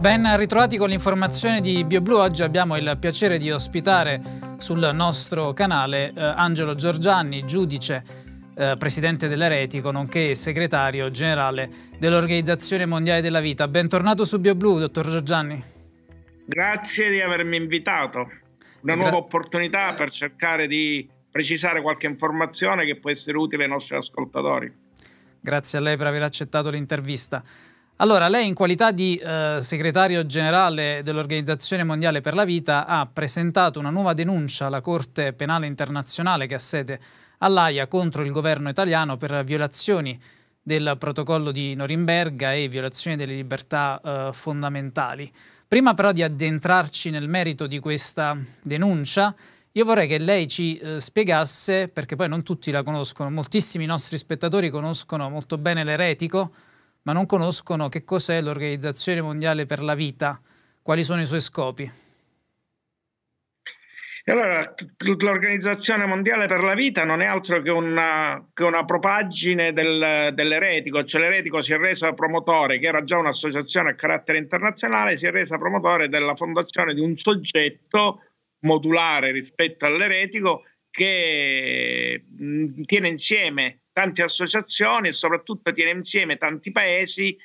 Ben ritrovati con l'informazione di BioBlu. Oggi abbiamo il piacere di ospitare sul nostro canale eh, Angelo Giorgianni, giudice eh, presidente dell'Eretico, nonché segretario generale dell'Organizzazione Mondiale della Vita. Bentornato su BioBlu, dottor Giorgianni. Grazie di avermi invitato. Una nuova opportunità per cercare di precisare qualche informazione che può essere utile ai nostri ascoltatori. Grazie a lei per aver accettato l'intervista. Allora, lei in qualità di eh, segretario generale dell'Organizzazione Mondiale per la Vita ha presentato una nuova denuncia alla Corte Penale Internazionale che ha sede all'AIA contro il governo italiano per violazioni del protocollo di Norimberga e violazioni delle libertà eh, fondamentali. Prima però di addentrarci nel merito di questa denuncia, io vorrei che lei ci eh, spiegasse, perché poi non tutti la conoscono, moltissimi nostri spettatori conoscono molto bene l'eretico, ma non conoscono che cos'è l'Organizzazione Mondiale per la Vita, quali sono i suoi scopi. Allora, l'Organizzazione Mondiale per la Vita non è altro che una, che una propaggine del, dell'eretico, cioè l'eretico si è reso promotore, che era già un'associazione a carattere internazionale, si è resa promotore della fondazione di un soggetto modulare rispetto all'eretico che tiene insieme tante associazioni e soprattutto tiene insieme tanti paesi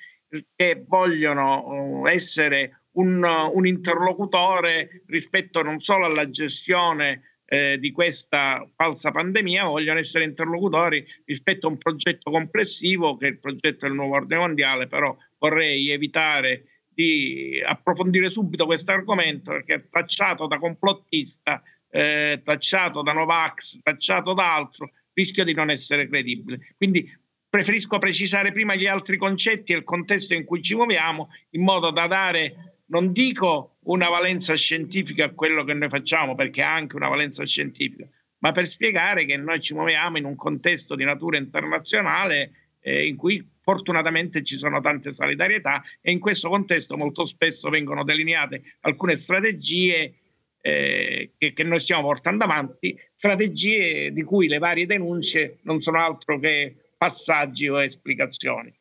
che vogliono uh, essere un, uh, un interlocutore rispetto non solo alla gestione eh, di questa falsa pandemia, vogliono essere interlocutori rispetto a un progetto complessivo che è il progetto del nuovo ordine mondiale, però vorrei evitare di approfondire subito questo argomento perché è tacciato da complottista, eh, tacciato da Novax, tacciato da altro rischio di non essere credibile. Quindi preferisco precisare prima gli altri concetti e il contesto in cui ci muoviamo in modo da dare, non dico una valenza scientifica a quello che noi facciamo, perché ha anche una valenza scientifica, ma per spiegare che noi ci muoviamo in un contesto di natura internazionale eh, in cui fortunatamente ci sono tante solidarietà e in questo contesto molto spesso vengono delineate alcune strategie eh, che, che, noi stiamo portando avanti, strategie di cui le varie denunce non sono altro che passaggi o esplicazioni.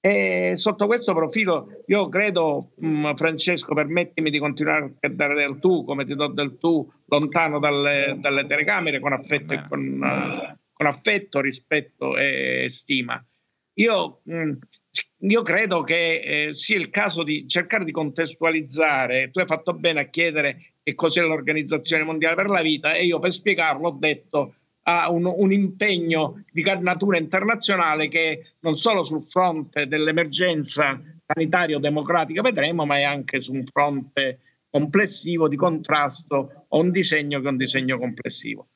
E sotto questo profilo io credo, mh, mm, Francesco, permettimi di continuare a dare del tu, come ti do del tu, lontano dalle, dalle telecamere, con affetto, e con, uh, con affetto, rispetto e stima. Io, mh, mm, io credo che eh, sia il caso di cercare di contestualizzare, tu hai fatto bene a chiedere che cos'è l'Organizzazione Mondiale per la Vita e io per spiegarlo ho detto ha un, un, impegno di natura internazionale che non solo sul fronte dell'emergenza sanitario-democratica vedremo, ma è anche su un fronte complessivo di contrasto a un disegno che è un disegno complessivo.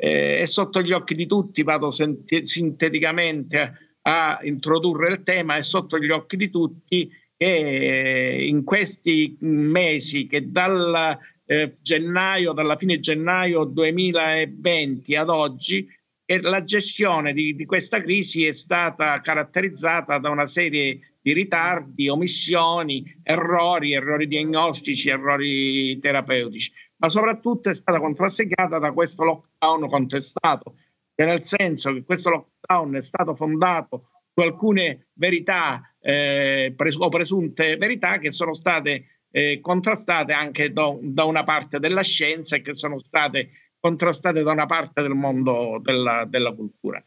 Eh, è sotto gli occhi di tutti, vado senti- sinteticamente a introdurre il tema, è sotto gli occhi di tutti che in questi mesi che dalla eh, gennaio, dalla fine gennaio 2020 ad oggi, e la gestione di, di, questa crisi è stata caratterizzata da una serie di ritardi, omissioni, errori, errori diagnostici, errori terapeutici, ma soprattutto è stata contrassegnata da questo lockdown contestato, che nel senso che questo lockdown è stato fondato su alcune verità eh, pres- o presunte verità che sono state eh, contrastate anche do, da una parte della scienza e che sono state contrastate da una parte del mondo della, della cultura.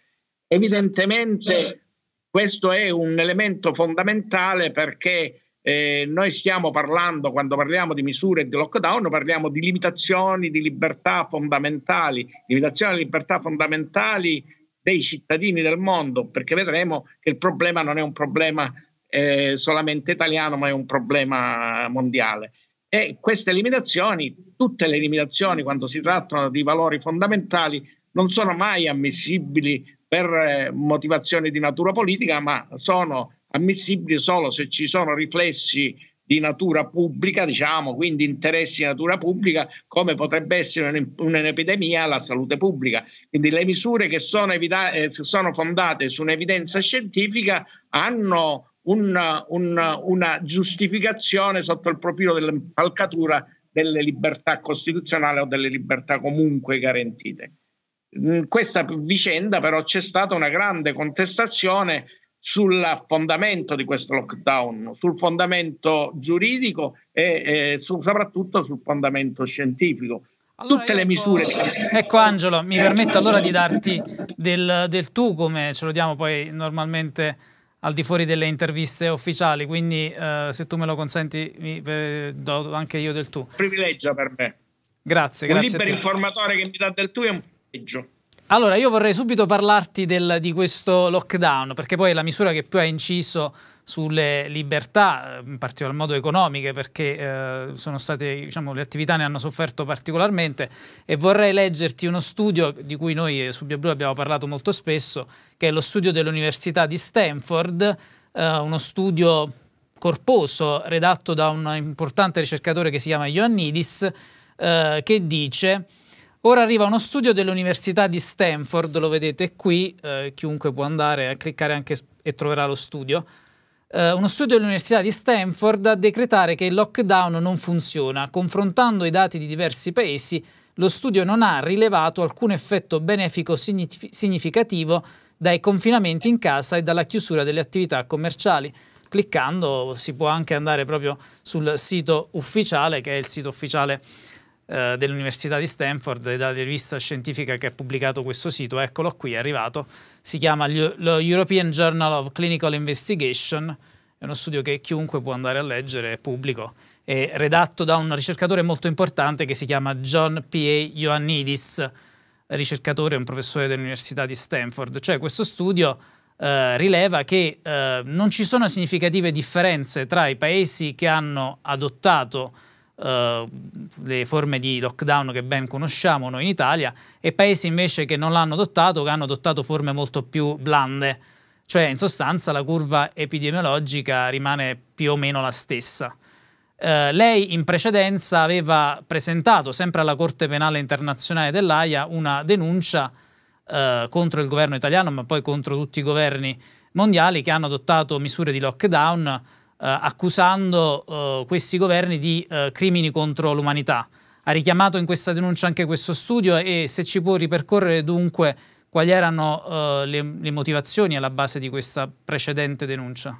Evidentemente questo è un elemento fondamentale perché eh, noi stiamo parlando, quando parliamo di misure e di lockdown, parliamo di limitazioni di libertà fondamentali, limitazioni di libertà fondamentali dei cittadini del mondo, perché vedremo che il problema non è un problema eh, solamente italiano, ma è un problema mondiale. E queste limitazioni, tutte le limitazioni quando si trattano di valori fondamentali, non sono mai ammissibili per eh, motivazioni di natura politica, ma sono ammissibili solo se ci sono riflessi di natura pubblica, diciamo, quindi interessi di natura pubblica, come potrebbe essere un'epidemia alla salute pubblica. Quindi le misure che sono, evita- eh, sono fondate su un'evidenza scientifica hanno una, una, una giustificazione sotto il profilo dell'impalcatura delle libertà costituzionali o delle libertà comunque garantite. In mm, questa vicenda però c'è stata una grande contestazione sul fondamento di questo lockdown, sul fondamento giuridico e, e su, soprattutto sul fondamento scientifico. Allora, Tutte le ecco, misure. Ecco, ecco Angelo, mi permetto allora di darti del, del tu come ce lo diamo poi normalmente al di fuori delle interviste ufficiali, quindi eh, se tu me lo consenti mi, eh, do anche io del tu. Privilegio per me. Grazie, grazie. Un libero informatore che mi dà del tu è un privilegio. Allora, io vorrei subito parlarti del, di questo lockdown, perché poi è la misura che più ha inciso sulle libertà, in particolar modo economiche, perché eh, state, diciamo, le attività ne hanno sofferto particolarmente e vorrei leggerti uno studio di cui noi su BioBlue abbiamo parlato molto spesso, che è lo studio dell'Università di Stanford, eh, uno studio corposo redatto da un importante ricercatore che si chiama Ioannidis, eh, che dice Ora arriva uno studio dell'Università di Stanford, lo vedete qui, eh, chiunque può andare a cliccare anche e troverà lo studio. Eh, uno studio dell'Università di Stanford a decretare che il lockdown non funziona. Confrontando i dati di diversi paesi, lo studio non ha rilevato alcun effetto benefico signif significativo dai confinamenti in casa e dalla chiusura delle attività commerciali. Cliccando si può anche andare proprio sul sito ufficiale, che è il sito ufficiale eh, dell'Università di Stanford e dalla rivista scientifica che ha pubblicato questo sito, eccolo qui, è arrivato, si chiama lo European Journal of Clinical Investigation, è uno studio che chiunque può andare a leggere, è pubblico, è redatto da un ricercatore molto importante che si chiama John P.A. Ioannidis, ricercatore e un professore dell'Università di Stanford. Cioè questo studio eh, rileva che eh, non ci sono significative differenze tra i paesi che hanno adottato eh, le forme di lockdown che ben conosciamo noi in Italia, e paesi invece che non l'hanno adottato, che hanno adottato forme molto più blande. Cioè, in sostanza, la curva epidemiologica rimane più o meno la stessa. Uh, lei in precedenza aveva presentato sempre alla Corte Penale Internazionale dell'AIA una denuncia uh, contro il governo italiano, ma poi contro tutti i governi mondiali che hanno adottato misure di lockdown eh, accusando eh, questi governi di eh, crimini contro l'umanità. Ha richiamato in questa denuncia anche questo studio e se ci può ripercorrere dunque quali erano le, le motivazioni alla base di questa precedente denuncia.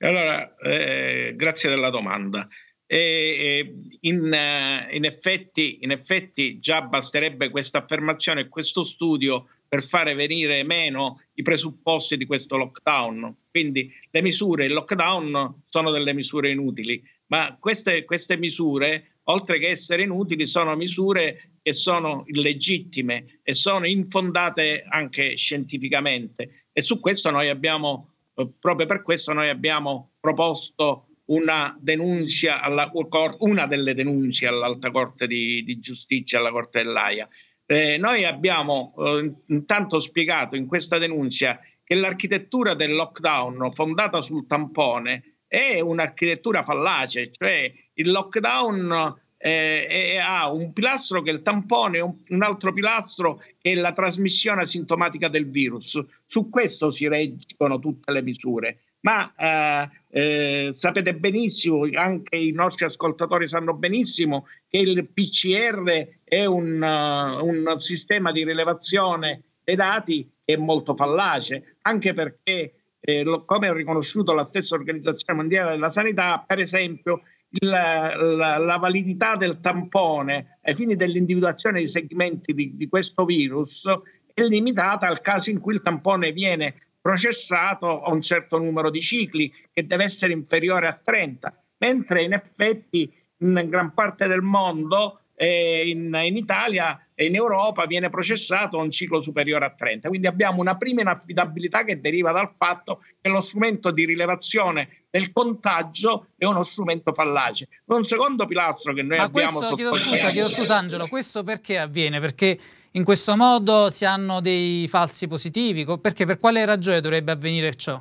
Allora, eh, grazie della domanda. Eh, in, eh, in, effetti, in, effetti, già basterebbe questa affermazione e questo studio per fare venire meno i presupposti di questo lockdown. Quindi le misure, il lockdown sono delle misure inutili, ma queste, queste misure, oltre che essere inutili, sono misure che sono illegittime e sono infondate anche scientificamente. E su questo noi abbiamo, eh, proprio per questo noi abbiamo proposto una denuncia alla, una delle denunce all'Alta Corte di, di Giustizia, alla Corte dell'AIA. Eh, noi abbiamo eh, intanto spiegato in questa denuncia che l'architettura del lockdown fondata sul tampone è un'architettura fallace, cioè il lockdown eh, è, ha un pilastro che è il tampone, un, un altro pilastro che è la trasmissione asintomatica del virus. Su questo si reggono tutte le misure ma eh, eh, sapete benissimo, anche i nostri ascoltatori sanno benissimo che il PCR è un, uh, un sistema di rilevazione dei dati che è molto fallace, anche perché, eh, lo, come ha riconosciuto la stessa Organizzazione Mondiale della Sanità, per esempio la, la, la, validità del tampone ai fini dell'individuazione dei segmenti di, di, questo virus è limitata al caso in cui il tampone viene processato a un certo numero di cicli che deve essere inferiore a 30, mentre in effetti in gran parte del mondo, eh, in, in Italia e in Europa viene processato a un ciclo superiore a 30. Quindi abbiamo una prima inaffidabilità che deriva dal fatto che lo strumento di rilevazione del contagio è uno strumento fallace. Un secondo pilastro che noi Ma abbiamo questo, chiedo scusa, chiedo scusa Angelo, questo perché avviene? Perché in questo modo si hanno dei falsi positivi? Perché per quale ragione dovrebbe avvenire ciò?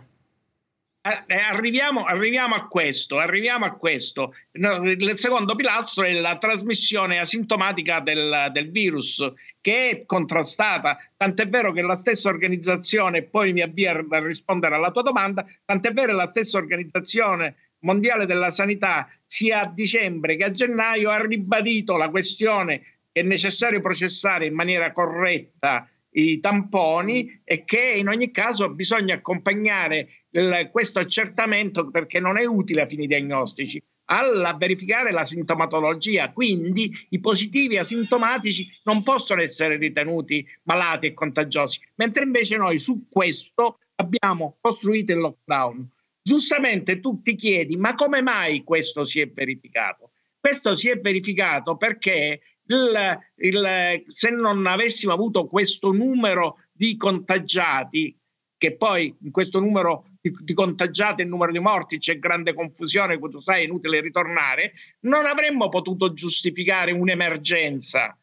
Eh, eh, arriviamo, arriviamo, a questo, arriviamo a questo. Il secondo pilastro è la trasmissione asintomatica del, del virus che è contrastata, tant'è vero che la stessa organizzazione, poi mi avvia a rispondere alla tua domanda, tant'è vero che la stessa organizzazione mondiale della sanità sia a dicembre che a gennaio ha ribadito la questione che è necessario processare in maniera corretta i tamponi e che in ogni caso bisogna accompagnare il, questo accertamento perché non è utile a fini diagnostici, alla verificare la sintomatologia. Quindi i positivi asintomatici non possono essere ritenuti malati e contagiosi, mentre invece noi su questo abbiamo costruito il lockdown. Giustamente tu ti chiedi, ma come mai questo si è verificato? Questo si è verificato perché il, il, se non avessimo avuto questo numero di contagiati che poi in questo numero di, di contagiati e numero di morti c'è grande confusione, tu sai è inutile ritornare, non avremmo potuto giustificare un'emergenza.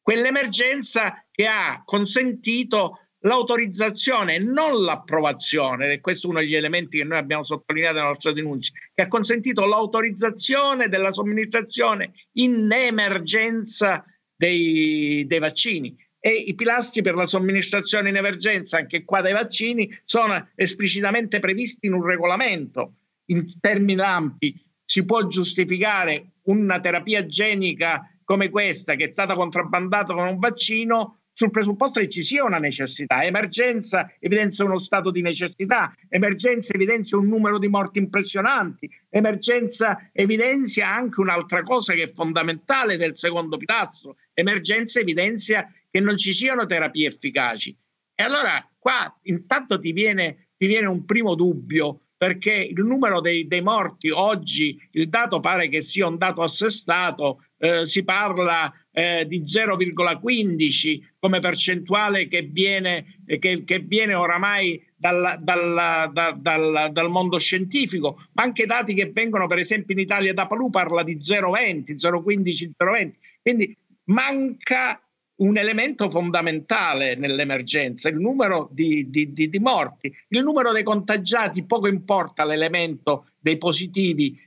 Quell'emergenza che ha consentito l'autorizzazione, non l'approvazione, e questo è uno degli elementi che noi abbiamo sottolineato nella nostra denuncia, che ha consentito l'autorizzazione della somministrazione in emergenza dei, dei vaccini e i pilastri per la somministrazione in emergenza, anche qua dei vaccini, sono esplicitamente previsti in un regolamento. In termini ampi si può giustificare una terapia genica come questa che è stata contrabbandata con un vaccino sul presupposto che ci sia una necessità. Emergenza evidenzia uno stato di necessità, emergenza evidenzia un numero di morti impressionanti, emergenza evidenzia anche un'altra cosa che è fondamentale del secondo pilastro, emergenza evidenzia che non ci siano terapie efficaci. E allora qua intanto ti viene, ti viene un primo dubbio perché il numero dei, dei, morti oggi, il dato pare che sia un dato assestato, eh, si parla eh, di 0,15 come percentuale che viene, che, che viene oramai dalla, dalla, da, dal, dal, mondo scientifico, ma anche dati che vengono per esempio in Italia da Palù parla di 0,20, 0,15, 0,20. Quindi manca un elemento fondamentale nell'emergenza, il numero di, di, di, di, morti, il numero dei contagiati, poco importa l'elemento dei positivi,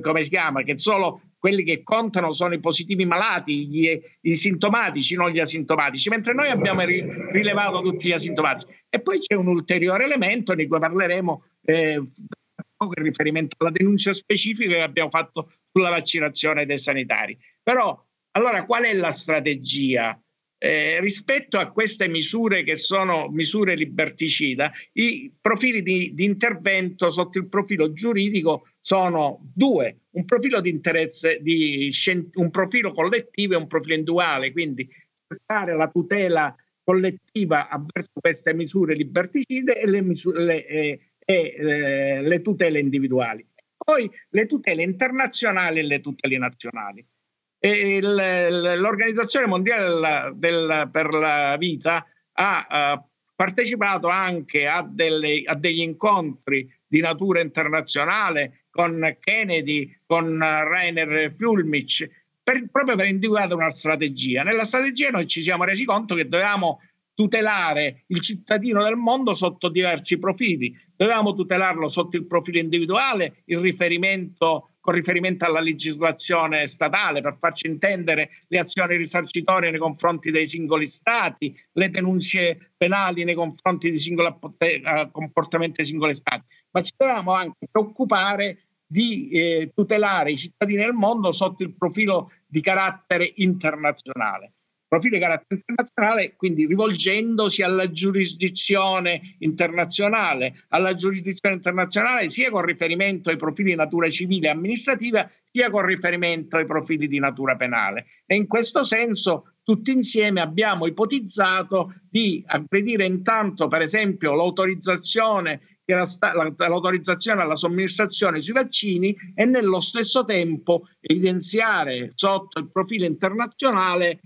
come si chiama, che solo quelli che contano sono i positivi malati, gli, i sintomatici, non gli asintomatici, mentre noi abbiamo ri, rilevato tutti gli asintomatici. E poi c'è un ulteriore elemento di cui parleremo eh, con riferimento alla denuncia specifica che abbiamo fatto sulla vaccinazione dei sanitari. Però allora qual è la strategia? Eh, rispetto a queste misure che sono misure liberticida, i profili di, di, intervento sotto il profilo giuridico sono due, un profilo di interesse, di, un profilo collettivo e un profilo individuale, quindi cercare la tutela collettiva avverso queste misure liberticide e le, misure, le, eh, eh, le tutele individuali. Poi le tutele internazionali e le tutele nazionali l'Organizzazione Mondiale della, per la Vita ha partecipato anche a, delle, a, degli incontri di natura internazionale con Kennedy, con Rainer Fulmich, per, proprio per individuare una strategia. Nella strategia noi ci siamo resi conto che dovevamo tutelare il cittadino del mondo sotto diversi profili. Dovevamo tutelarlo sotto il profilo individuale, il riferimento con riferimento alla legislazione statale per farci intendere le azioni risarcitorie nei confronti dei singoli stati, le denunce penali nei confronti di singoli eh, comportamenti dei singoli stati, ma ci dovevamo anche preoccupare di eh, tutelare i cittadini del mondo sotto il profilo di carattere internazionale profilo di carattere internazionale, quindi rivolgendosi alla giurisdizione internazionale, alla giurisdizione internazionale sia con riferimento ai profili di natura civile e amministrativa, sia con riferimento ai profili di natura penale. E in questo senso tutti insieme abbiamo ipotizzato di aggredire intanto, per esempio, l'autorizzazione l'autorizzazione alla somministrazione sui vaccini e nello stesso tempo evidenziare sotto il profilo internazionale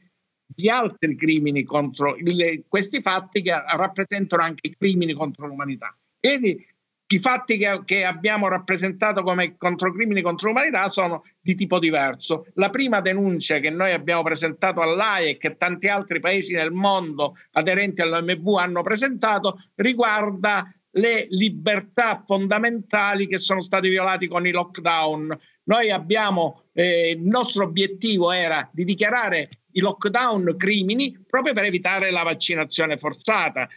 di altri crimini contro le, questi fatti che rappresentano anche crimini contro l'umanità. Quindi i fatti che, che, abbiamo rappresentato come contro crimini contro l'umanità sono di tipo diverso. La prima denuncia che noi abbiamo presentato all'AIE e che tanti altri paesi nel mondo aderenti all'OMV hanno presentato riguarda le libertà fondamentali che sono stati violati con i lockdown, noi abbiamo, eh, il nostro obiettivo era di dichiarare i lockdown crimini proprio per evitare la vaccinazione forzata.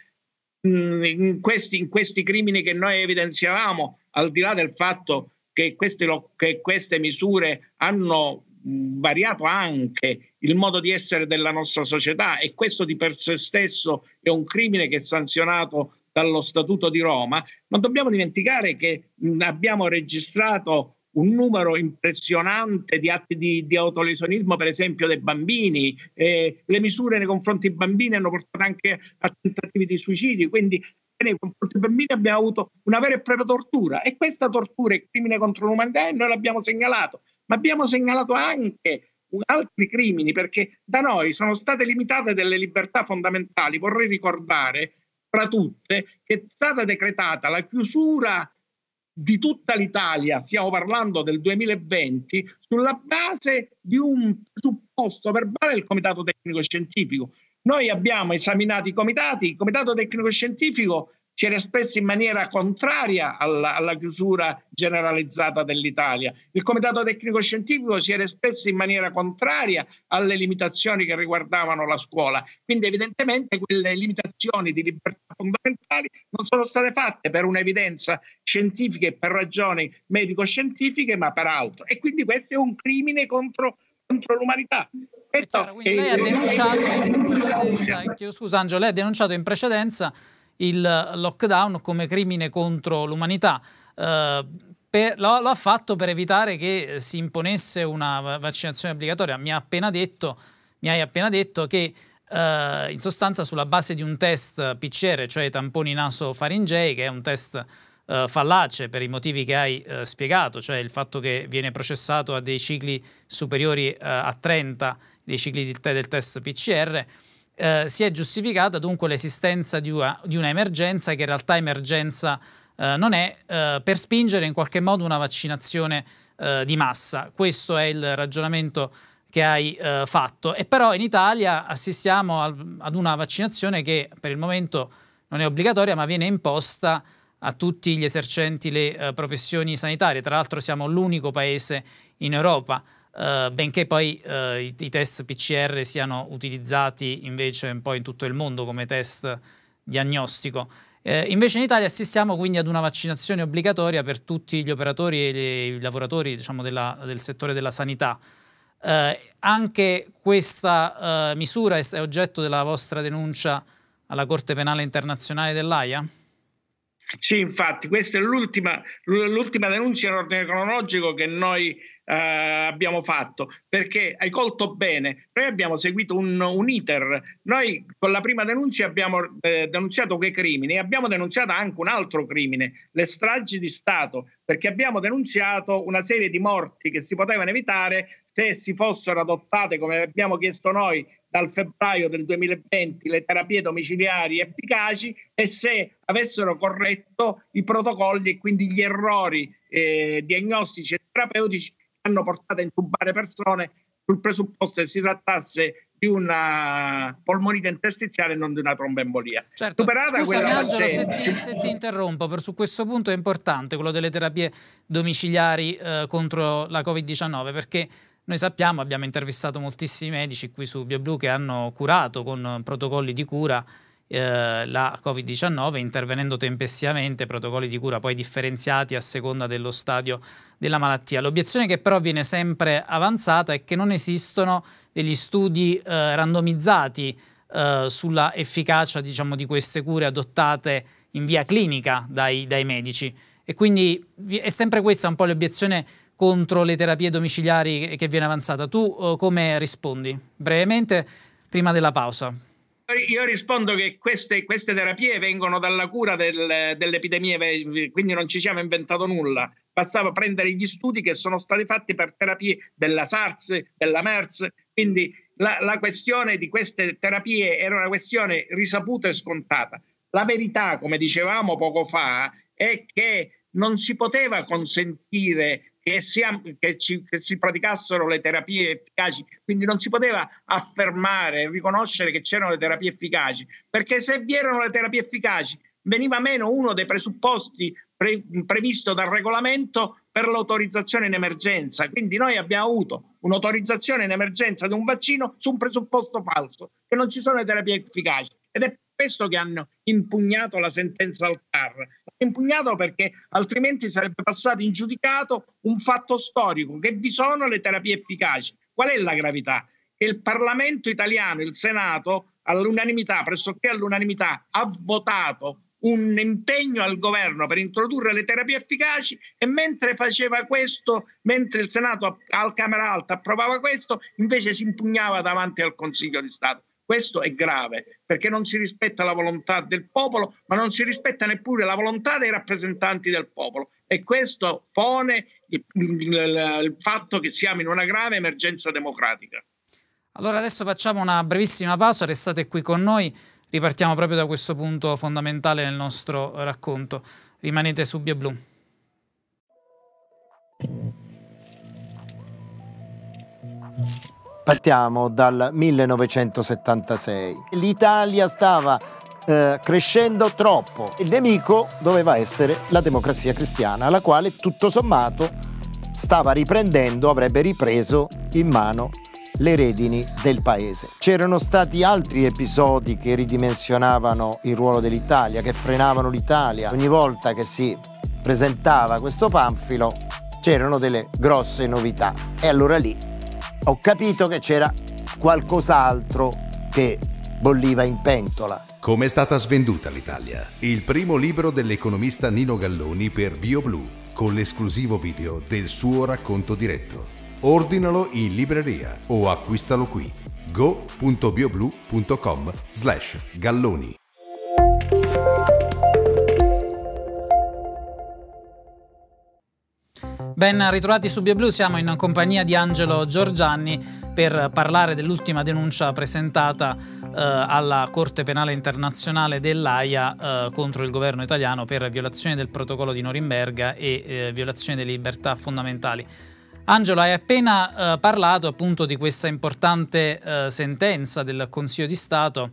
Mm, in, questi, in questi crimini che noi evidenziavamo, al di là del fatto che queste, che queste misure hanno mm, variato anche il modo di essere della nostra società e questo di per sé stesso è un crimine che è sanzionato dallo Statuto di Roma, non dobbiamo dimenticare che mm, abbiamo registrato un numero impressionante di atti di, di autolesionismo, per esempio dei bambini, eh, le misure nei confronti dei bambini hanno portato anche a tentativi di suicidio. quindi nei confronti dei bambini abbiamo avuto una vera e propria tortura e questa tortura è crimine contro l'umanità e eh, noi l'abbiamo segnalato, ma abbiamo segnalato anche altri crimini perché da noi sono state limitate delle libertà fondamentali. Vorrei ricordare tra tutte che è stata decretata la chiusura di tutta l'Italia, stiamo parlando del 2020, sulla base di un supposto verbale del Comitato Tecnico Scientifico. Noi abbiamo esaminato i comitati, il Comitato Tecnico Scientifico si era espresso in maniera contraria alla, alla chiusura generalizzata dell'Italia. Il Comitato Tecnico Scientifico si era espresso in maniera contraria alle limitazioni che riguardavano la scuola. Quindi evidentemente quelle limitazioni di libertà fondamentali non sono state fatte per un'evidenza scientifica e per ragioni medico-scientifiche, ma per altro. E quindi questo è un crimine contro contro l'umanità. Chiaro, lei ha denunciato in precedenza, scusa Angelo, lei ha denunciato in precedenza il lockdown come crimine contro l'umanità. Eh, lo, lo, ha fatto per evitare che si imponesse una vaccinazione obbligatoria. Mi, ha appena detto, mi hai appena detto che eh, in sostanza sulla base di un test PCR, cioè tamponi naso-faringei, che è un test eh, fallace per i motivi che hai eh, spiegato, cioè il fatto che viene processato a dei cicli superiori eh, a 30, dei cicli del test PCR, eh, si è giustificata dunque l'esistenza di una, di una emergenza che in realtà emergenza eh, non è, eh, per spingere in qualche modo una vaccinazione eh, di massa. Questo è il ragionamento che hai eh, fatto. E però in Italia assistiamo al, ad una vaccinazione che per il momento non è obbligatoria, ma viene imposta a tutti gli esercenti le eh, professioni sanitarie. Tra l'altro siamo l'unico paese in Europa eh, benché poi uh, i, i, test PCR siano utilizzati invece un po' in tutto il mondo come test diagnostico. Uh, invece in Italia assistiamo quindi ad una vaccinazione obbligatoria per tutti gli operatori e le, i lavoratori diciamo, della, del settore della sanità. anche questa misura è, è oggetto della vostra denuncia alla Corte Penale Internazionale dell'AIA? Sì, infatti, questa è l'ultima, l'ultima denuncia in ordine cronologico che noi eh, abbiamo fatto, perché hai colto bene, noi abbiamo seguito un, un iter, noi con la prima denuncia abbiamo eh, denunciato quei crimini e abbiamo denunciato anche un altro crimine, le stragi di Stato, perché abbiamo denunciato una serie di morti che si potevano evitare se si fossero adottate, come abbiamo chiesto noi, dal febbraio del 2020 le terapie domiciliari efficaci e se avessero corretto i protocolli e quindi gli errori eh, diagnostici e terapeutici hanno portato a intubare persone sul presupposto che si trattasse di una eh, polmonite interstiziale e non di una trombembolia. Certo, Superata scusami Angelo se ti, se ti, interrompo, per su questo punto è importante quello delle terapie domiciliari eh, contro la Covid-19 perché noi sappiamo, abbiamo intervistato moltissimi medici qui su BioBlue che hanno curato con protocolli di cura eh, la Covid-19 intervenendo tempestivamente protocolli di cura poi differenziati a seconda dello stadio della malattia. L'obiezione che però viene sempre avanzata è che non esistono degli studi eh, randomizzati eh, sulla efficacia diciamo, di queste cure adottate in via clinica dai, dai medici e quindi è sempre questa un po' l'obiezione contro le terapie domiciliari che viene avanzata. Tu eh, come rispondi? Brevemente, prima della pausa io rispondo che queste, queste, terapie vengono dalla cura del, dell'epidemia, quindi non ci siamo inventato nulla. Bastava prendere gli studi che sono stati fatti per terapie della SARS, della MERS. Quindi la, la questione di queste terapie era una questione risaputa e scontata. La verità, come dicevamo poco fa, è che non si poteva consentire che, siamo, che, ci, che, si praticassero le terapie efficaci, quindi non si poteva affermare, riconoscere che c'erano le terapie efficaci, perché se vi erano le terapie efficaci veniva meno uno dei presupposti pre, previsto dal regolamento per l'autorizzazione in emergenza. Quindi noi abbiamo avuto un'autorizzazione in emergenza di un vaccino su un presupposto falso, che non ci sono le terapie efficaci. Ed è questo che hanno impugnato la sentenza al TAR impugnato perché altrimenti sarebbe passato in giudicato un fatto storico, che vi sono le terapie efficaci. Qual è la gravità? Che il Parlamento italiano, il Senato, all'unanimità, pressoché all'unanimità, ha votato un impegno al governo per introdurre le terapie efficaci e mentre faceva questo, mentre il Senato al Camera Alta approvava questo, invece si impugnava davanti al Consiglio di Stato. Questo è grave perché non si rispetta la volontà del popolo, ma non si rispetta neppure la volontà dei rappresentanti del popolo. E questo pone il, il, il fatto che siamo in una grave emergenza democratica. Allora adesso facciamo una brevissima pausa, restate qui con noi, ripartiamo proprio da questo punto fondamentale nel nostro racconto. Rimanete su Bia Blu. Thank you. Partiamo dal 1976. L'Italia stava eh, crescendo troppo. Il nemico doveva essere la democrazia cristiana, la quale tutto sommato stava riprendendo, avrebbe ripreso in mano le redini del paese. C'erano stati altri episodi che ridimensionavano il ruolo dell'Italia, che frenavano l'Italia. Ogni volta che si presentava questo panfilo c'erano delle grosse novità e allora lì ho capito che c'era qualcos'altro che bolliva in pentola. Come è stata svenduta l'Italia? Il primo libro dell'economista Nino Galloni per BioBlu, con l'esclusivo video del suo racconto diretto. Ordinalo in libreria o acquistalo qui go.bioblu.com slash galloni Ben ritrovati su BioBlue, siamo in compagnia di Angelo Giorgianni per parlare dell'ultima denuncia presentata eh, alla Corte Penale Internazionale dell'AIA eh, contro il governo italiano per violazione del protocollo di Norimberga e eh, violazione delle libertà fondamentali. Angelo, hai appena eh, parlato appunto di questa importante eh, sentenza del Consiglio di Stato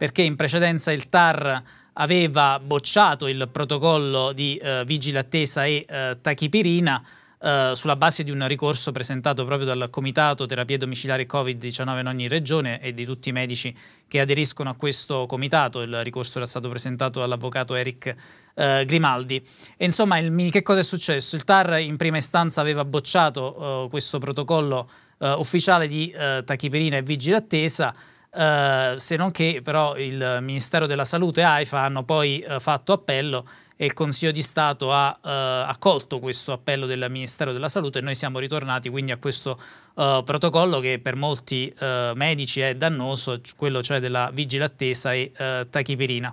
perché in precedenza il TAR aveva bocciato il protocollo di eh, vigile attesa e eh, tachipirina eh, sulla base di un ricorso presentato proprio dal Comitato Terapie Domiciliari Covid-19 in ogni regione e di tutti i medici che aderiscono a questo comitato. Il ricorso era stato presentato dall'avvocato Eric eh, Grimaldi. E insomma, il, che cosa è successo? Il TAR in prima istanza aveva bocciato eh, questo protocollo eh, ufficiale di eh, tachipirina e vigile attesa eh, se non che però il Ministero della Salute e AIFA hanno poi uh, fatto appello e il Consiglio di Stato ha uh, accolto questo appello del Ministero della Salute e noi siamo ritornati quindi a questo protocollo che per molti medici è dannoso, quello cioè della vigilattesa attesa e tachipirina.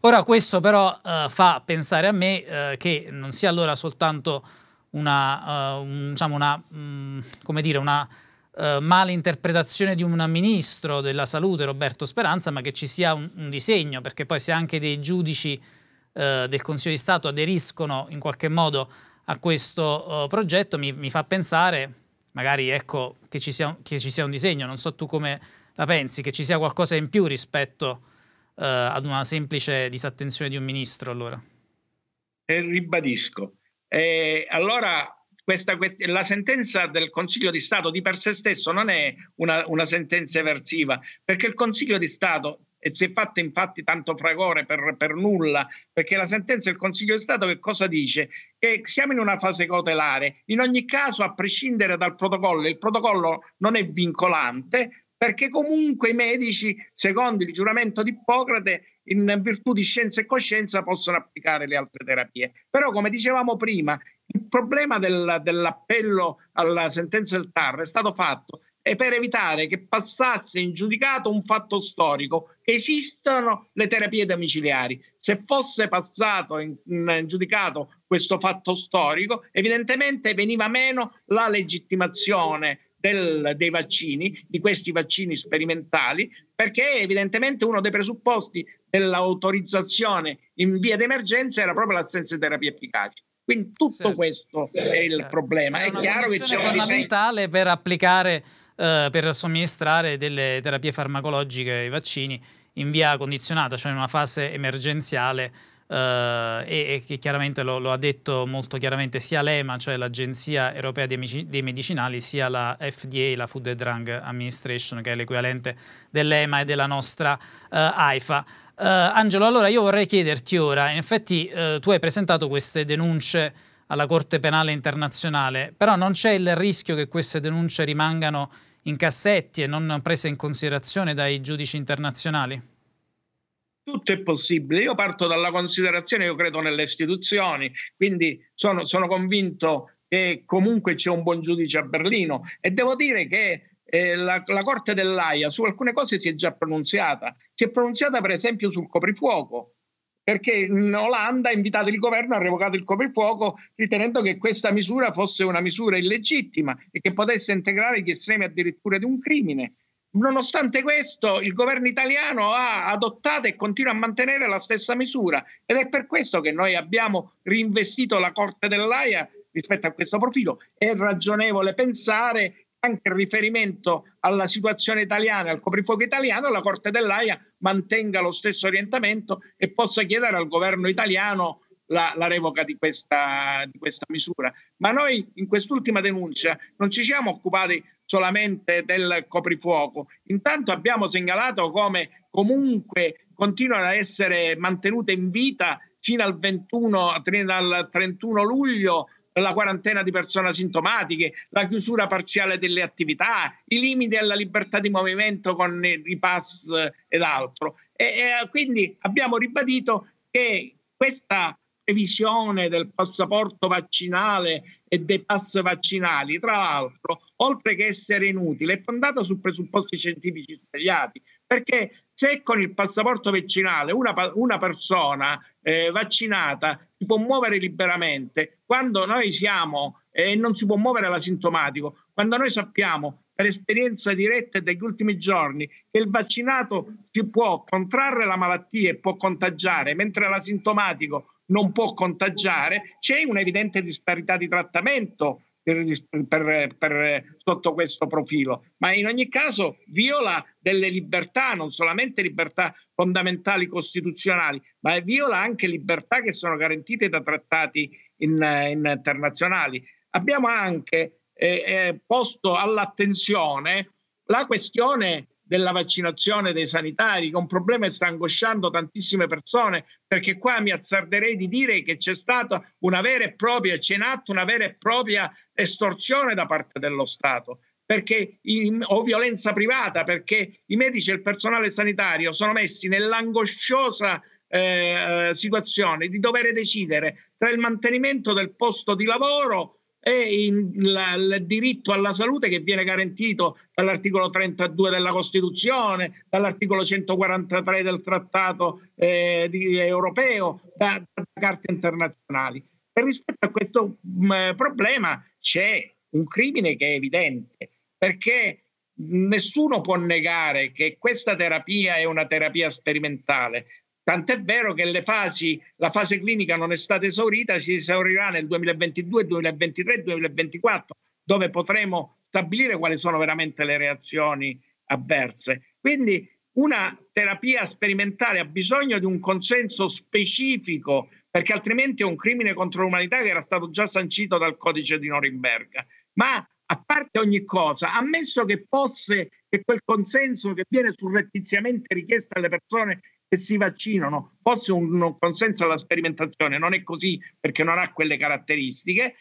Ora questo però fa pensare a me che non sia allora soltanto una, diciamo una, mh, mm, come dire, una eh, male interpretazione di un ministro della salute, Roberto Speranza, ma che ci sia un, un disegno, perché poi se anche dei giudici eh, del Consiglio di Stato aderiscono in qualche modo a questo eh, progetto, mi, mi, fa pensare, magari ecco, che ci, sia, che ci, sia, un disegno, non so tu come la pensi, che ci sia qualcosa in più rispetto eh, ad una semplice disattenzione di un ministro allora. E eh, ribadisco. Eh, allora questa, questa, la sentenza del Consiglio di Stato di per sé stesso non è una, una sentenza eversiva, perché il Consiglio di Stato e si è fatto infatti tanto fragore per, per, nulla, perché la sentenza del Consiglio di Stato che cosa dice? Che siamo in una fase cautelare, in ogni caso a prescindere dal protocollo, il protocollo non è vincolante, perché comunque i medici, secondo il giuramento di Ippocrate, in virtù di scienza e coscienza possono applicare le altre terapie. Però, come dicevamo prima, il problema del, dell'appello alla sentenza del TAR è stato fatto e per evitare che passasse in giudicato un fatto storico, che esistono le terapie domiciliari. Se fosse passato in, in, in giudicato questo fatto storico, evidentemente veniva meno la legittimazione del, dei vaccini, di questi vaccini sperimentali, perché evidentemente uno dei presupposti dell'autorizzazione in via d'emergenza era proprio l'assenza di terapie efficaci. Quindi tutto certo. questo certo. è il problema. È, è chiaro che c'è fondamentale un per applicare, eh, per somministrare delle terapie farmacologiche ai vaccini in via condizionata, cioè in una fase emergenziale eh, e, e, che chiaramente lo, lo, ha detto molto chiaramente sia l'EMA, cioè l'Agenzia Europea dei, Medic- dei Medicinali, sia la FDA, la Food and Drug Administration, che è l'equivalente dell'EMA e della nostra AIFA. Eh, eh, Angelo, allora io vorrei chiederti ora, in effetti tu hai presentato queste denunce alla Corte Penale Internazionale, però non c'è il rischio che queste denunce rimangano in cassetti e non prese in considerazione dai giudici internazionali? tutto è possibile. Io parto dalla considerazione, io credo nelle istituzioni, quindi sono, sono convinto che comunque c'è un buon giudice a Berlino e devo dire che eh, la, la, Corte dell'AIA su alcune cose si è già pronunziata, Si è pronunziata per esempio sul coprifuoco, perché in Olanda ha invitato il governo, ha revocato il coprifuoco ritenendo che questa misura fosse una misura illegittima e che potesse integrare gli estremi addirittura di un crimine. Nonostante questo, il governo italiano ha adottato e continua a mantenere la stessa misura ed è per questo che noi abbiamo reinvestito la Corte dell'AIA rispetto a questo profilo. È ragionevole pensare anche in riferimento alla situazione italiana, al coprifuoco italiano, la Corte dell'AIA mantenga lo stesso orientamento e possa chiedere al governo italiano la, la revoca di questa, di questa misura. Ma noi in quest'ultima denuncia non ci siamo occupati solamente del coprifuoco. Intanto abbiamo segnalato come comunque continuano a essere mantenute in vita fino al, 21, al 31 luglio la quarantena di persone asintomatiche, la chiusura parziale delle attività, i limiti alla libertà di movimento con i pass ed altro. E, e quindi abbiamo ribadito che questa previsione del passaporto vaccinale e dei pass vaccinali, tra l'altro, oltre che essere inutile, è fondata su presupposti scientifici sbagliati, perché se con il passaporto vaccinale una, una persona eh, vaccinata si può muovere liberamente, quando noi siamo eh, e eh, non si può muovere l'asintomatico, quando noi sappiamo per esperienza diretta degli ultimi giorni che il vaccinato si può contrarre la malattia e può contagiare, mentre l'asintomatico non può contagiare, c'è un'evidente disparità di trattamento per, per, per, sotto questo profilo, ma in ogni caso viola delle libertà, non solamente libertà fondamentali costituzionali, ma viola anche libertà che sono garantite da trattati in, in internazionali. Abbiamo anche eh, eh posto all'attenzione la questione della vaccinazione dei sanitari, che è un problema che sta angosciando tantissime persone, perché qua mi azzarderei di dire che c'è stata una vera e propria, c'è in atto una vera e propria estorsione da parte dello Stato. Perché, o violenza privata, perché i medici e il personale sanitario sono messi nell'angosciosa eh, eh situazione di dover decidere tra il mantenimento del posto di lavoro e in, la, il diritto alla salute che viene garantito dall'articolo 32 della Costituzione, dall'articolo 143 del Trattato eh, di, europeo, da, da, carte internazionali. E rispetto a questo mh, mm, problema c'è un crimine che è evidente, perché nessuno può negare che questa terapia è una terapia sperimentale, Tant'è vero che fasi, la fase clinica non è stata esaurita, si esaurirà nel 2022, 2023, 2024, dove potremo stabilire quali sono veramente le reazioni avverse. Quindi una terapia sperimentale ha bisogno di un consenso specifico, perché altrimenti è un crimine contro l'umanità che era stato già sancito dal codice di Norimberga. Ma a parte ogni cosa, ammesso che fosse che quel consenso che viene surrettiziamente richiesto alle persone che si vaccinano. Forse un, un consenso alla sperimentazione non è così perché non ha quelle caratteristiche.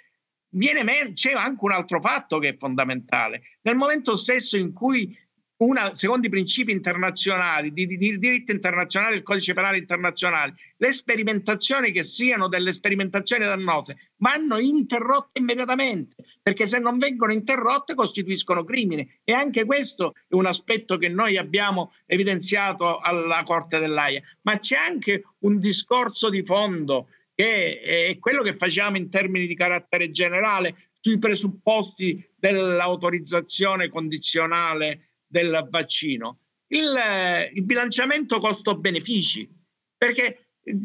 Viene men- c'è anche un altro fatto che è fondamentale. Nel momento stesso in cui una, secondo i principi internazionali, di, di, di, diritto internazionale, il codice penale internazionale, le sperimentazioni che siano delle sperimentazioni dannose vanno interrotte immediatamente, perché se non vengono interrotte costituiscono crimine. E anche questo è un aspetto che noi abbiamo evidenziato alla Corte dell'AIA. Ma c'è anche un discorso di fondo che è quello che facciamo in termini di carattere generale sui presupposti dell'autorizzazione condizionale del vaccino, il, eh, il bilanciamento costo-benefici, perché eh,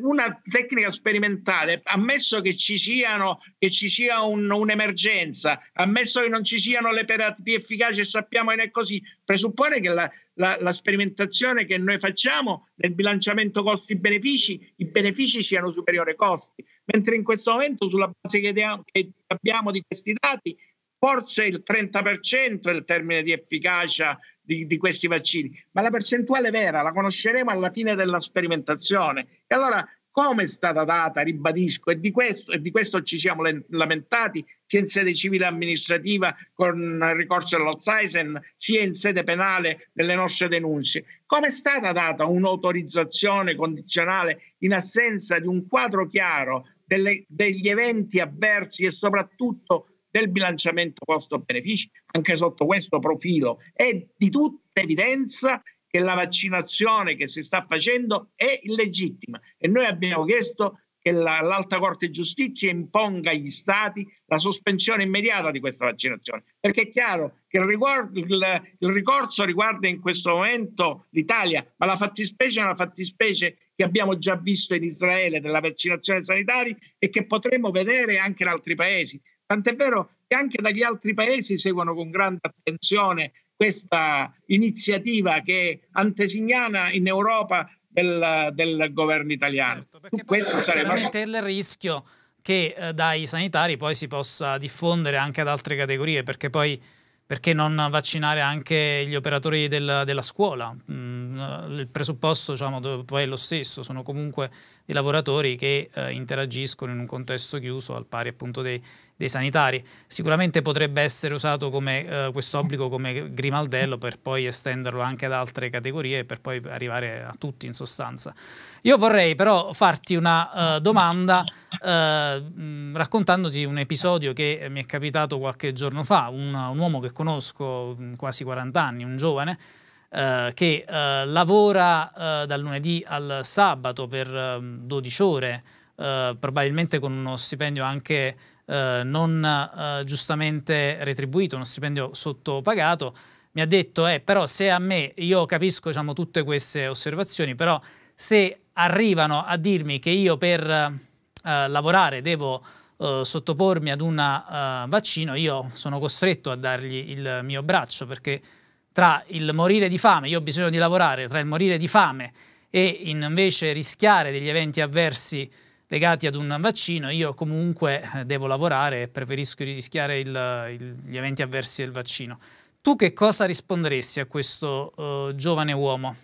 una tecnica sperimentale, ammesso che ci, siano, che ci sia un, un'emergenza, ammesso che non ci siano le terapie efficaci e sappiamo che non è così, presuppone che la, la, la, sperimentazione che noi facciamo nel bilanciamento costi-benefici, i benefici siano superiori ai costi, mentre in questo momento sulla base che, abbiamo di questi dati Forse il 30% è il termine di efficacia di, di, questi vaccini, ma la percentuale vera la conosceremo alla fine della sperimentazione. E allora come è stata data, ribadisco, e di questo, e di questo ci siamo lamentati sia in sede civile amministrativa con ricorso all'Alzheimer, sia in sede penale nelle nostre denunce. Come è stata data un'autorizzazione condizionale in assenza di un quadro chiaro delle, degli eventi avversi e soprattutto del bilanciamento costo-benefici, anche sotto questo profilo. È di tutta evidenza che la vaccinazione che si sta facendo è illegittima e noi abbiamo chiesto che la, l'Alta Corte di Giustizia imponga agli Stati la sospensione immediata di questa vaccinazione, perché è chiaro che il, riguardo, il, il ricorso riguarda in questo momento l'Italia, ma la fattispecie è una fattispecie che abbiamo già visto in Israele della vaccinazione sanitaria e che potremmo vedere anche in altri paesi. Tant'è vero che anche dagli altri paesi seguono con grande attenzione questa iniziativa che è antesignana in Europa del, del governo italiano. Certo, questo sarebbe il rischio che eh, dai sanitari poi si possa diffondere anche ad altre categorie, perché poi perché non vaccinare anche gli operatori del, della scuola? Mm, il presupposto diciamo, poi è lo stesso, sono comunque dei lavoratori che eh, interagiscono in un contesto chiuso al pari appunto dei, dei sanitari. Sicuramente potrebbe essere usato come, eh, questo obbligo come grimaldello per poi estenderlo anche ad altre categorie e per poi arrivare a tutti in sostanza. Io vorrei però farti una uh, domanda uh, raccontandoti un episodio che mi è capitato qualche giorno fa, un, un uomo che conosco, mm, quasi 40 anni, un giovane, eh, che eh, lavora eh, dal lunedì al sabato per 12 mm, ore, eh, probabilmente con uno stipendio anche eh, non giustamente retribuito, uno stipendio sottopagato, mi ha detto, eh, però se a me, io capisco diciamo, tutte queste osservazioni, però se arrivano a dirmi che io per eh, lavorare devo eh, sottopormi ad un eh, vaccino, io sono costretto a dargli il mio braccio perché tra il morire di fame, io ho bisogno di lavorare, tra il morire di fame e invece rischiare degli eventi avversi legati ad un vaccino, io comunque eh, devo lavorare e preferisco rischiare il, il, gli eventi avversi del vaccino. Tu che cosa risponderesti a questo uh, giovane uomo?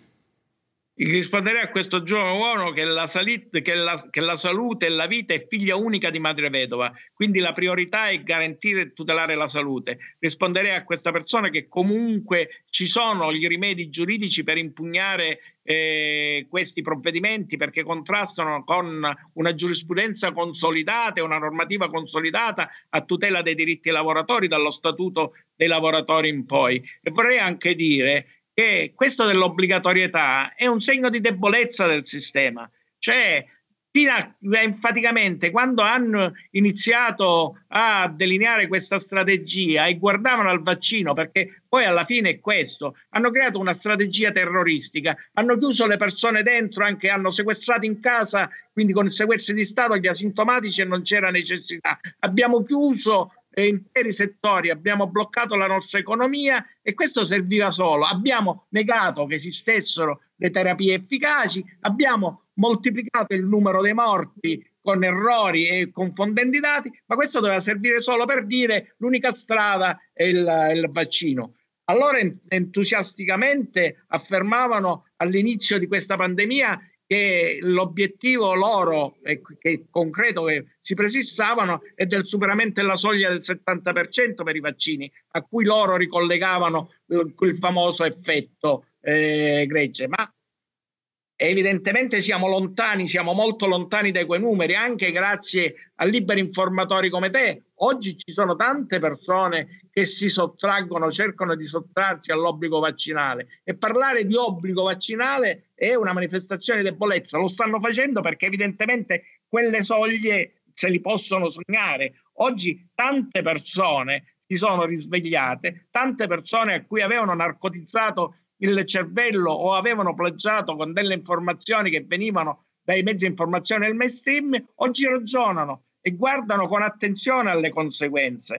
Risponderei a questo giovane uomo che la, salit, che, la, che la, salute e la vita è figlia unica di madre vedova, quindi la priorità è garantire e tutelare la salute. Risponderei a questa persona che comunque ci sono gli rimedi giuridici per impugnare eh, questi provvedimenti perché contrastano con una giurisprudenza consolidata e una normativa consolidata a tutela dei diritti lavoratori dallo Statuto dei lavoratori in poi. E vorrei anche dire che questo dell'obbligatorietà è un segno di debolezza del sistema. Cioè, fino a, eh, enfaticamente, quando hanno iniziato a delineare questa strategia e guardavano al vaccino, perché poi alla fine è questo, hanno creato una strategia terroristica, hanno chiuso le persone dentro, anche hanno sequestrato in casa, quindi con sequestri di Stato gli asintomatici e non c'era necessità. Abbiamo chiuso interi settori, abbiamo bloccato la nostra economia e questo serviva solo. Abbiamo negato che esistessero le terapie efficaci, abbiamo moltiplicato il numero dei morti con errori e confondendo i dati, ma questo doveva servire solo per dire l'unica strada è il, è il vaccino. Allora entusiasticamente affermavano all'inizio di questa pandemia che l'obiettivo loro, che concreto che si prefissavano, è del superamento della soglia del 70% per i vaccini, a cui loro ricollegavano eh, quel famoso effetto eh, Gregge. Ma evidentemente siamo lontani, siamo molto lontani da quei numeri, anche grazie a liberi informatori come te. Oggi ci sono tante persone che si sottraggono, cercano di sottrarsi all'obbligo vaccinale. E parlare di obbligo vaccinale è una manifestazione di debolezza. Lo stanno facendo perché evidentemente quelle soglie se li possono sognare. Oggi tante persone si sono risvegliate, tante persone a cui avevano narcotizzato il cervello o avevano plagiato con delle informazioni che venivano dai mezzi di informazione del mainstream, oggi ragionano e guardano con attenzione alle conseguenze.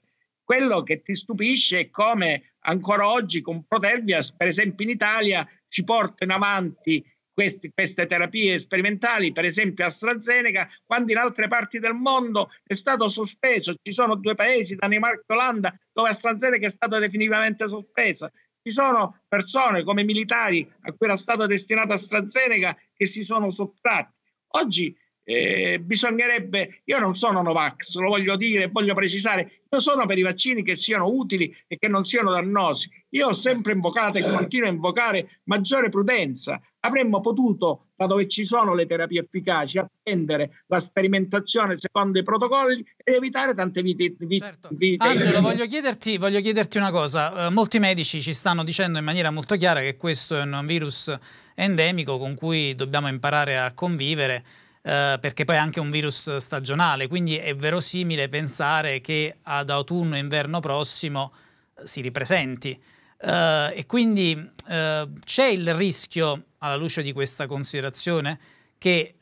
Quello che ti stupisce è come ancora oggi con Protervia, per esempio in Italia, si portano avanti questi, queste terapie sperimentali, per esempio AstraZeneca, quando in altre parti del mondo è stato sospeso. Ci sono due paesi, Danimarca e Olanda, dove AstraZeneca è stata definitivamente sospesa. Ci sono persone come militari a cui era stata destinata AstraZeneca che si sono sottratti. Oggi eh, bisognerebbe, io non sono Novax, lo voglio dire, voglio precisare, io sono per i vaccini che siano utili e che non siano dannosi. Io ho sempre invocato e continuo a invocare maggiore prudenza. Avremmo potuto, da dove ci sono le terapie efficaci, attendere la sperimentazione secondo i protocolli ed evitare tante vite. vite certo. Vite. Angelo, voglio chiederti, voglio chiederti, una cosa. Uh, molti medici ci stanno dicendo in maniera molto chiara che questo è un virus endemico con cui dobbiamo imparare a convivere eh, perché poi è anche un virus stagionale, quindi è verosimile pensare che ad autunno e inverno prossimo eh, si ripresenti. Eh, e quindi eh, c'è il rischio, alla luce di questa considerazione, che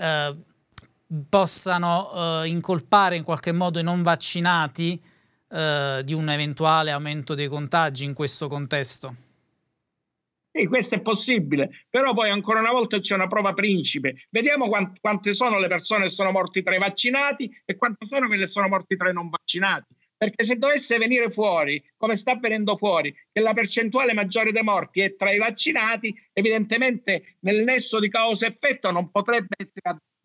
possano incolpare in qualche modo i non vaccinati di un eventuale aumento dei contagi in questo contesto? E questo è possibile, però poi ancora una volta c'è una prova principe. Vediamo quante sono le persone che sono morti tra i vaccinati e quante sono quelle che sono morti tra i non vaccinati. Perché se dovesse venire fuori, come sta venendo fuori, che la percentuale maggiore dei morti è tra i vaccinati, evidentemente nel nesso di causa-effetto non potrebbe essere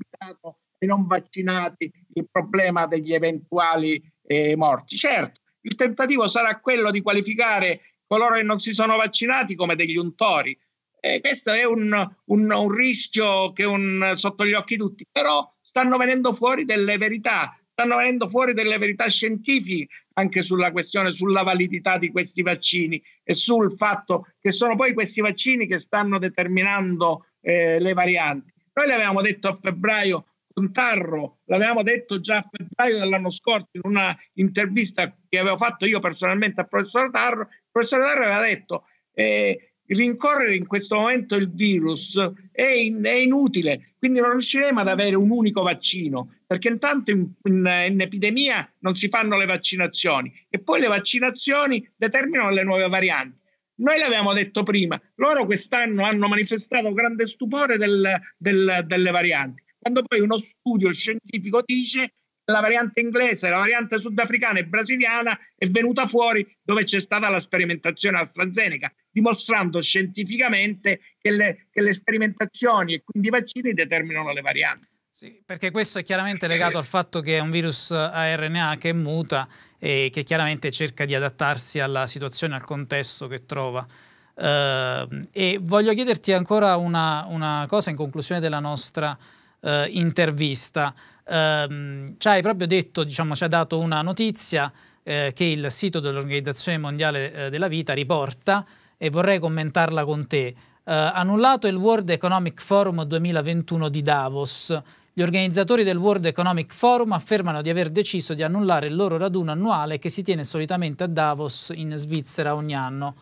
addebitato ai non vaccinati il problema degli eventuali eh, morti. Certo, il tentativo sarà quello di qualificare coloro che non si sono vaccinati come degli untori. E questo è un, un, un rischio che è sotto gli occhi di tutti, però stanno venendo fuori delle verità, stanno venendo fuori delle verità scientifiche anche sulla questione, sulla validità di questi vaccini e sul fatto che sono poi questi vaccini che stanno determinando eh, le varianti. Noi l'avevamo detto a febbraio con Tarro, l'avevamo detto già a febbraio dell'anno scorso in una intervista che avevo fatto io personalmente al professor Tarro il professor Darra aveva detto eh, rincorrere in questo momento il virus è, in, è, inutile, quindi non riusciremo ad avere un unico vaccino, perché intanto in, in, in, epidemia non si fanno le vaccinazioni e poi le vaccinazioni determinano le nuove varianti. Noi l'abbiamo detto prima, loro quest'anno hanno manifestato grande stupore del, del, delle varianti, quando poi uno studio scientifico dice la variante inglese, la variante sudafricana e brasiliana è venuta fuori dove c'è stata la sperimentazione AstraZeneca, dimostrando scientificamente che le, che le sperimentazioni e quindi i vaccini determinano le varianti. Sì, perché questo è chiaramente eh, legato eh. al fatto che è un virus a RNA che muta e che chiaramente cerca di adattarsi alla situazione, al contesto che trova. Uh, e voglio chiederti ancora una, una, cosa in conclusione della nostra eh, intervista. Ehm, ci hai proprio detto, diciamo, ci ha dato una notizia eh, che il sito dell'Organizzazione Mondiale eh, della Vita riporta e vorrei commentarla con te. Eh, annullato il World Economic Forum 2021 di Davos, gli organizzatori del World Economic Forum affermano di aver deciso di annullare il loro raduno annuale che si tiene solitamente a Davos in Svizzera ogni anno.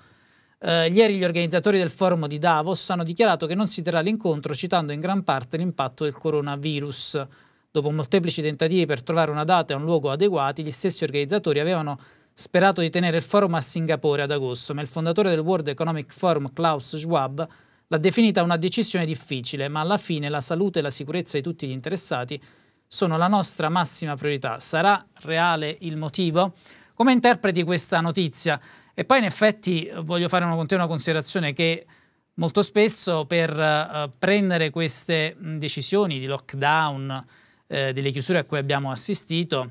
Eh, ieri gli organizzatori del forum di Davos hanno dichiarato che non si terrà l'incontro citando in gran parte l'impatto del coronavirus. Dopo molteplici tentativi per trovare una data e un luogo adeguati, gli stessi organizzatori avevano sperato di tenere il forum a Singapore ad agosto, ma il fondatore del World Economic Forum Klaus Schwab l'ha definita una decisione difficile, ma alla fine la salute e la sicurezza di tutti gli interessati sono la nostra massima priorità. Sarà reale il motivo? Come interpreti questa notizia? E poi in effetti voglio fare una continua considerazione che molto spesso per uh, prendere queste decisioni di lockdown, eh, delle chiusure a cui abbiamo assistito,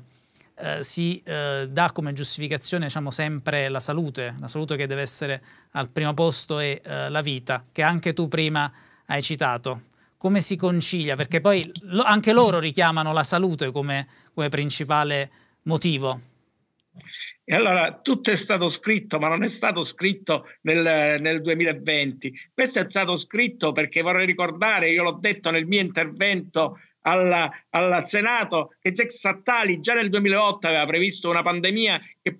eh, si eh, dà come giustificazione diciamo, sempre la salute, la salute che deve essere al primo posto e eh, la vita, che anche tu prima hai citato. Come si concilia? Perché poi lo, anche loro richiamano la salute come, come principale motivo. E allora tutto è stato scritto, ma non è stato scritto nel, nel 2020. Questo è stato scritto perché vorrei ricordare, io l'ho detto nel mio intervento al Senato che Jack Sattali già nel 2008 aveva previsto una pandemia che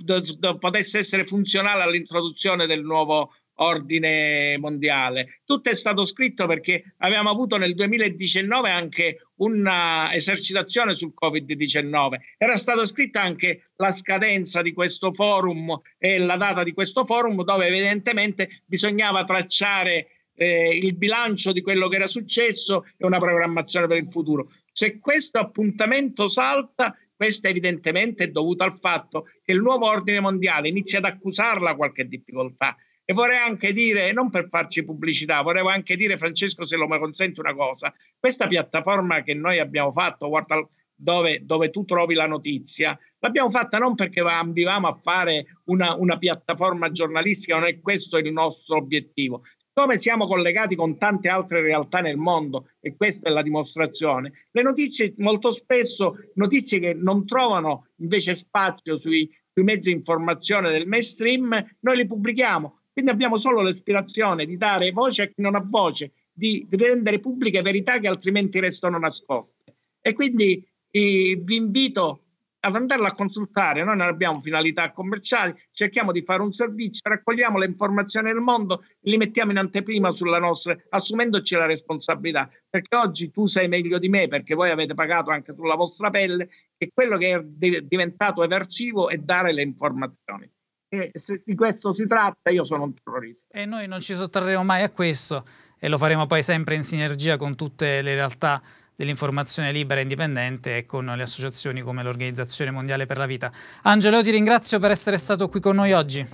potesse essere funzionale all'introduzione del nuovo ordine mondiale. Tutto è stato scritto perché abbiamo avuto nel 2019 anche un'esercitazione sul Covid-19. Era stata scritta anche la scadenza di questo forum e la data di questo forum dove evidentemente bisognava tracciare eh, il bilancio di quello che era successo e una programmazione per il futuro. Se questo appuntamento salta, questo evidentemente è dovuto al fatto che il nuovo ordine mondiale inizia ad accusarla qualche difficoltà e vorrei anche dire, non per farci pubblicità, vorrei anche dire, Francesco, se lo mi consente una cosa, questa piattaforma che noi abbiamo fatto, guarda, dove, dove, tu trovi la notizia. L'abbiamo fatta non perché ambivamo a fare una, una, piattaforma giornalistica, non è questo il nostro obiettivo. Come siamo collegati con tante altre realtà nel mondo, e questa è la dimostrazione, le notizie molto spesso, notizie che non trovano invece spazio sui, sui mezzi di informazione del mainstream, noi le pubblichiamo. Quindi abbiamo solo l'aspirazione di dare voce a chi non ha voce, di, rendere pubbliche verità che altrimenti restano nascoste. E quindi eh, vi invito ad andarla a consultare, noi non abbiamo finalità commerciali, cerchiamo di fare un servizio, raccogliamo le informazioni del mondo e le mettiamo in anteprima sulla nostra, assumendoci la responsabilità, perché oggi tu sei meglio di me, perché voi avete pagato anche sulla vostra pelle, e quello che è diventato eversivo è dare le informazioni. E eh, se di questo si tratta, io sono un terrorista. E noi non ci sottrarremo mai a questo e lo faremo poi sempre in sinergia con tutte le realtà dell'informazione libera e indipendente e con le associazioni come l'Organizzazione Mondiale per la Vita. Angelo, ti ringrazio per essere stato qui con noi oggi.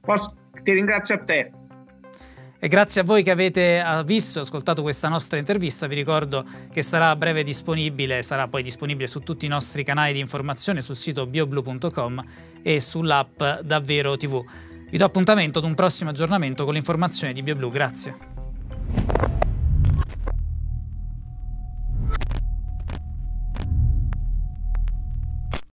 Posso, ti ringrazio a te. E grazie a voi che avete visto e ascoltato questa nostra intervista, vi ricordo che sarà a breve disponibile, sarà poi disponibile su tutti i nostri canali di informazione sul sito bioblu.com e sull'app Davvero TV. Vi do appuntamento ad un prossimo aggiornamento con l'informazione di BioBlu. Grazie.